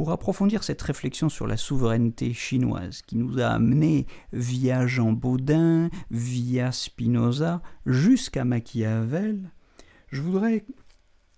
Pour approfondir cette réflexion sur la souveraineté chinoise qui nous a amené via Jean Baudin, via Spinoza, jusqu'à Machiavel, je voudrais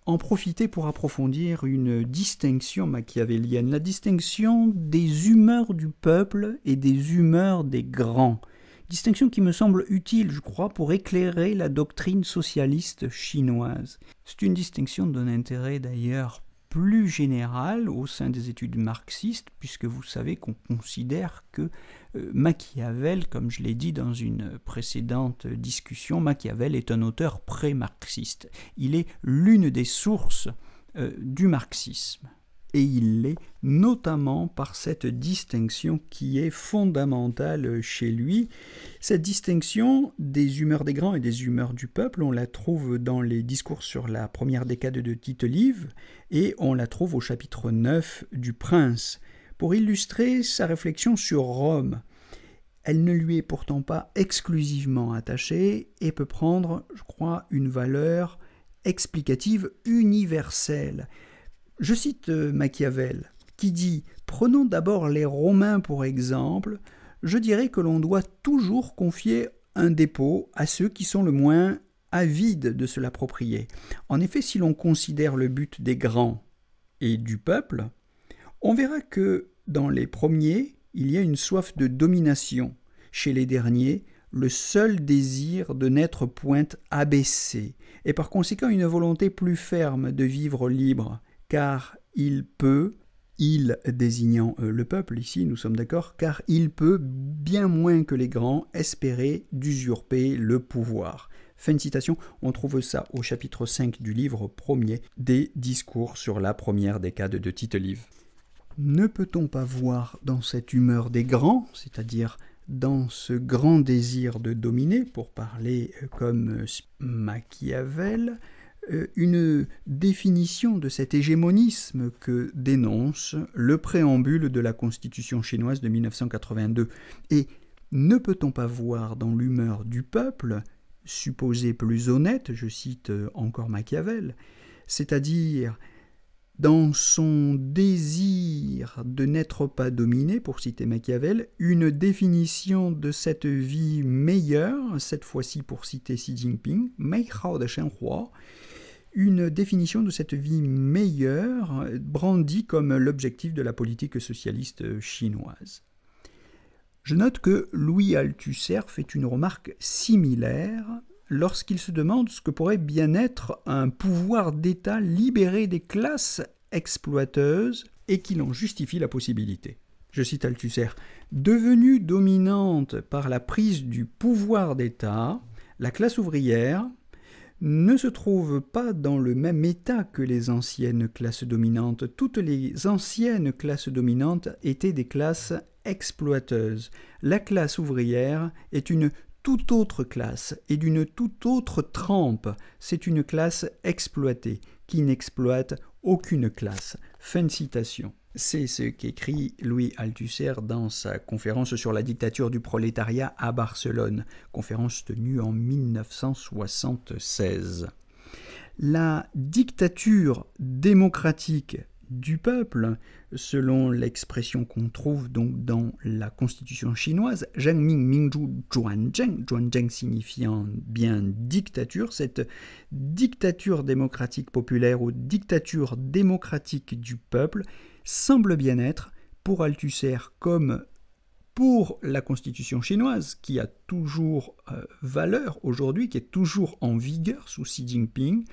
en profiter pour approfondir une distinction machiavélienne, la distinction des humeurs du peuple et des humeurs des grands, distinction qui me semble utile, je crois, pour éclairer la doctrine socialiste chinoise. C'est une distinction d'un intérêt d'ailleurs plus général au sein des études marxistes, puisque vous savez qu'on considère que euh, Machiavel, comme je l'ai dit dans une précédente discussion, Machiavel est un auteur pré-marxiste. Il est l'une des sources euh, du marxisme et il l'est notamment par cette distinction qui est fondamentale chez lui. Cette distinction des humeurs des grands et des humeurs du peuple, on la trouve dans les discours sur la première décade de Tite-Live et on la trouve au chapitre 9 du Prince. Pour illustrer sa réflexion sur Rome, elle ne lui est pourtant pas exclusivement attachée et peut prendre, je crois, une valeur explicative universelle. Je cite euh, Machiavel, qui dit Prenons d'abord les Romains pour exemple, je dirais que l'on doit toujours confier un dépôt à ceux qui sont le moins avides de se l'approprier. En effet, si l'on considère le but des grands et du peuple, on verra que dans les premiers, il y a une soif de domination, chez les derniers, le seul désir de n'être point abaissé, et par conséquent une volonté plus ferme de vivre libre car il peut, il désignant euh, le peuple ici, nous sommes d'accord, car il peut bien moins que les grands espérer d'usurper le pouvoir. Fin de citation, on trouve ça au chapitre 5 du livre premier des discours sur la première décade de tite Ne peut-on pas voir dans cette humeur des grands, c'est-à-dire dans ce grand désir de dominer, pour parler euh, comme Machiavel, euh, une définition de cet hégémonisme que dénonce le préambule de la Constitution chinoise de 1982. Et ne peut-on pas voir dans l'humeur du peuple, supposé plus honnête, je cite euh, encore Machiavel, c'est-à-dire dans son désir de n'être pas dominé, pour citer Machiavel, une définition de cette vie meilleure, cette fois-ci pour citer Xi Jinping, Mei de Shenhua, une définition de cette vie meilleure brandie comme l'objectif de la politique socialiste chinoise. Je note que Louis Althusser fait une remarque similaire lorsqu'il se demande ce que pourrait bien être un pouvoir d'État libéré des classes exploiteuses et qu'il en justifie la possibilité. Je cite Althusser Devenue dominante par la prise du pouvoir d'État, la classe ouvrière, ne se trouvent pas dans le même état que les anciennes classes dominantes. Toutes les anciennes classes dominantes étaient des classes exploiteuses. La classe ouvrière est une toute autre classe et d'une toute autre trempe. C'est une classe exploitée qui n'exploite aucune classe. Fin de citation. C'est ce qu'écrit Louis Althusser dans sa conférence sur la dictature du prolétariat à Barcelone, conférence tenue en 1976. La dictature démocratique du peuple, selon l'expression qu'on trouve donc dans la constitution chinoise, Zhenming Mingzhu Zhuanzheng, Zhuanzheng signifiant bien dictature, cette dictature démocratique populaire ou dictature démocratique du peuple semble bien être, pour Althusser comme pour la constitution chinoise, qui a toujours euh, valeur aujourd'hui, qui est toujours en vigueur sous Xi Jinping,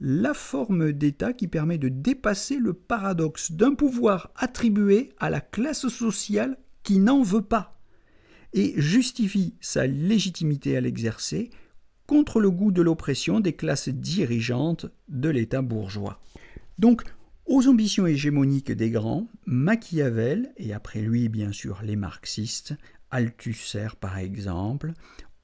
la forme d'État qui permet de dépasser le paradoxe d'un pouvoir attribué à la classe sociale qui n'en veut pas, et justifie sa légitimité à l'exercer contre le goût de l'oppression des classes dirigeantes de l'État bourgeois. Donc, aux ambitions hégémoniques des grands, Machiavel, et après lui bien sûr les marxistes, Althusser par exemple,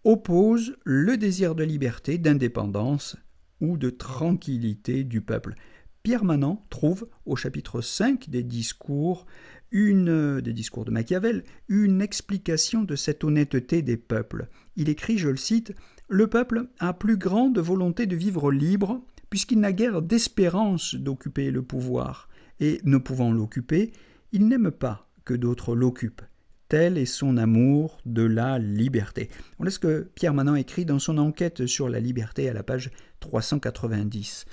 oppose le désir de liberté, d'indépendance ou de tranquillité du peuple. Pierre Manant trouve au chapitre 5 des discours, une, des discours de Machiavel, une explication de cette honnêteté des peuples. Il écrit, je le cite, Le peuple a plus grande volonté de vivre libre, puisqu'il n'a guère d'espérance d'occuper le pouvoir, et ne pouvant l'occuper, il n'aime pas que d'autres l'occupent. Tel est son amour de la liberté. On laisse que Pierre Manant écrit dans son enquête sur la liberté à la page 390.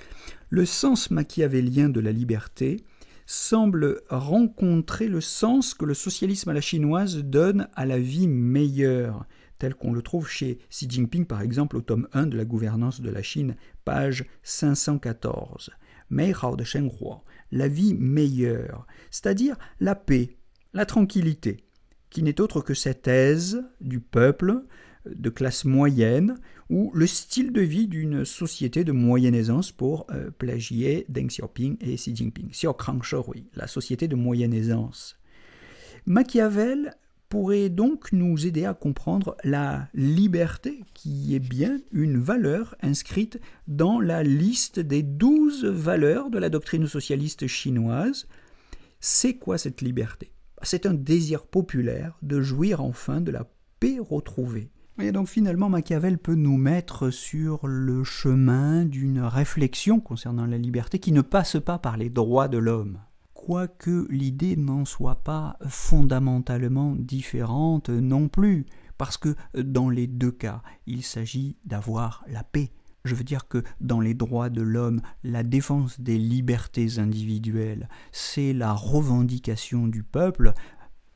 Le sens machiavélien de la liberté semble rencontrer le sens que le socialisme à la chinoise donne à la vie meilleure, tel qu'on le trouve chez Xi Jinping par exemple au tome 1 de la gouvernance de la Chine, page 514. Meihao de Shenghua, la vie meilleure, c'est-à-dire la paix, la tranquillité, qui n'est autre que cette aise du peuple de classe moyenne ou le style de vie d'une société de moyenne aisance pour euh, plagier Deng Xiaoping et Xi Jinping. la société de moyenne aisance. Machiavel pourrait donc nous aider à comprendre la liberté qui est bien une valeur inscrite dans la liste des douze valeurs de la doctrine socialiste chinoise. C'est quoi cette liberté C'est un désir populaire de jouir enfin de la paix retrouvée et donc finalement, Machiavel peut nous mettre sur le chemin d'une réflexion concernant la liberté qui ne passe pas par les droits de l'homme. Quoique l'idée n'en soit pas fondamentalement différente non plus, parce que dans les deux cas, il s'agit d'avoir la paix. Je veux dire que dans les droits de l'homme, la défense des libertés individuelles, c'est la revendication du peuple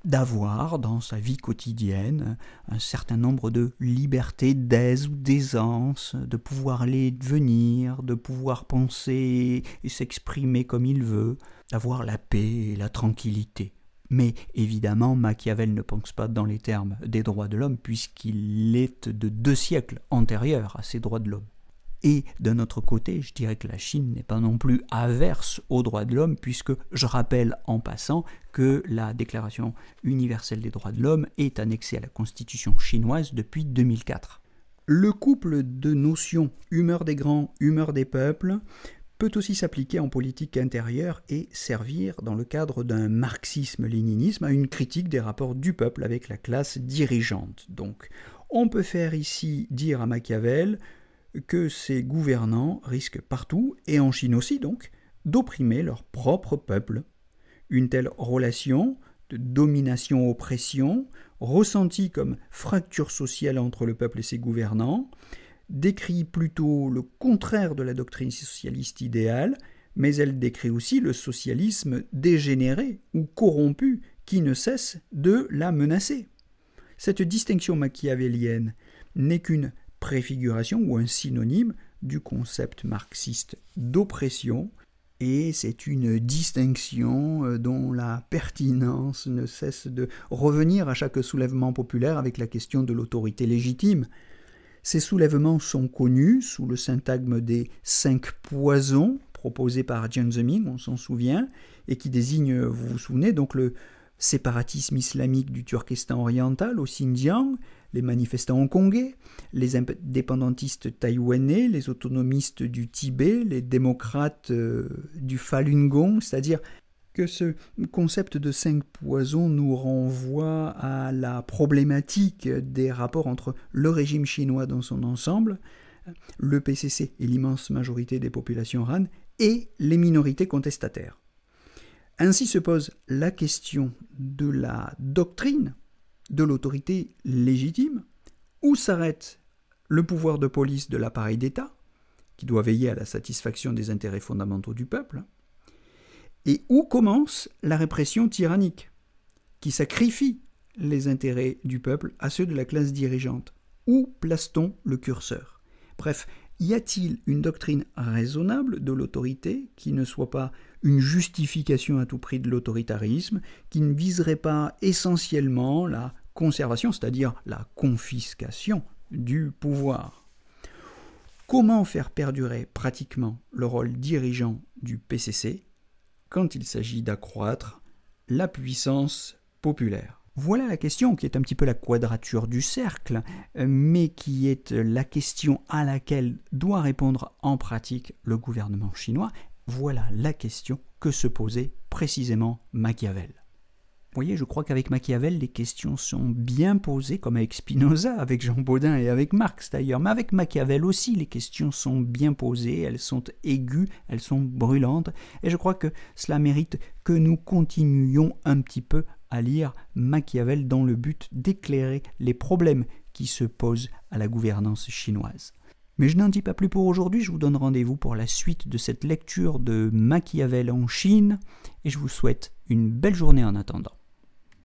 d'avoir dans sa vie quotidienne un certain nombre de libertés d'aise ou d'aisance, de pouvoir les venir, de pouvoir penser et s'exprimer comme il veut, d'avoir la paix et la tranquillité. Mais évidemment, Machiavel ne pense pas dans les termes des droits de l'homme puisqu'il est de deux siècles antérieurs à ces droits de l'homme. Et d'un autre côté, je dirais que la Chine n'est pas non plus averse aux droits de l'homme, puisque je rappelle en passant que la Déclaration universelle des droits de l'homme est annexée à la Constitution chinoise depuis 2004. Le couple de notions humeur des grands, humeur des peuples peut aussi s'appliquer en politique intérieure et servir dans le cadre d'un marxisme-léninisme à une critique des rapports du peuple avec la classe dirigeante. Donc on peut faire ici dire à Machiavel que ces gouvernants risquent partout, et en Chine aussi donc, d'opprimer leur propre peuple. Une telle relation de domination-oppression, ressentie comme fracture sociale entre le peuple et ses gouvernants, décrit plutôt le contraire de la doctrine socialiste idéale, mais elle décrit aussi le socialisme dégénéré ou corrompu qui ne cesse de la menacer. Cette distinction machiavélienne n'est qu'une préfiguration ou un synonyme du concept marxiste d'oppression, et c'est une distinction euh, dont la pertinence ne cesse de revenir à chaque soulèvement populaire avec la question de l'autorité légitime. Ces soulèvements sont connus sous le syntagme des cinq poisons proposé par Jiang Zeming, on s'en souvient, et qui désigne, vous vous souvenez, donc le, séparatisme islamique du Turkestan oriental au Xinjiang, les manifestants hongkongais, les indépendantistes taïwanais, les autonomistes du Tibet, les démocrates euh, du Falun Gong, c'est-à-dire que ce concept de cinq poisons nous renvoie à la problématique des rapports entre le régime chinois dans son ensemble, le PCC et l'immense majorité des populations RAN, et les minorités contestataires. Ainsi se pose la question de la doctrine de l'autorité légitime, où s'arrête le pouvoir de police de l'appareil d'État, qui doit veiller à la satisfaction des intérêts fondamentaux du peuple, et où commence la répression tyrannique, qui sacrifie les intérêts du peuple à ceux de la classe dirigeante. Où place-t-on le curseur Bref, y a-t-il une doctrine raisonnable de l'autorité qui ne soit pas une justification à tout prix de l'autoritarisme qui ne viserait pas essentiellement la conservation, c'est-à-dire la confiscation du pouvoir. Comment faire perdurer pratiquement le rôle dirigeant du PCC quand il s'agit d'accroître la puissance populaire voilà la question qui est un petit peu la quadrature du cercle, euh, mais qui est la question à laquelle doit répondre en pratique le gouvernement chinois. Voilà la question que se posait précisément Machiavel. Vous voyez, je crois qu'avec Machiavel, les questions sont bien posées, comme avec Spinoza, avec Jean Baudin et avec Marx d'ailleurs, mais avec Machiavel aussi, les questions sont bien posées, elles sont aiguës, elles sont brûlantes, et je crois que cela mérite que nous continuions un petit peu à lire Machiavel dans le but d'éclairer les problèmes qui se posent à la gouvernance chinoise. Mais je n'en dis pas plus pour aujourd'hui, je vous donne rendez-vous pour la suite de cette lecture de Machiavel en Chine, et je vous souhaite une belle journée en attendant.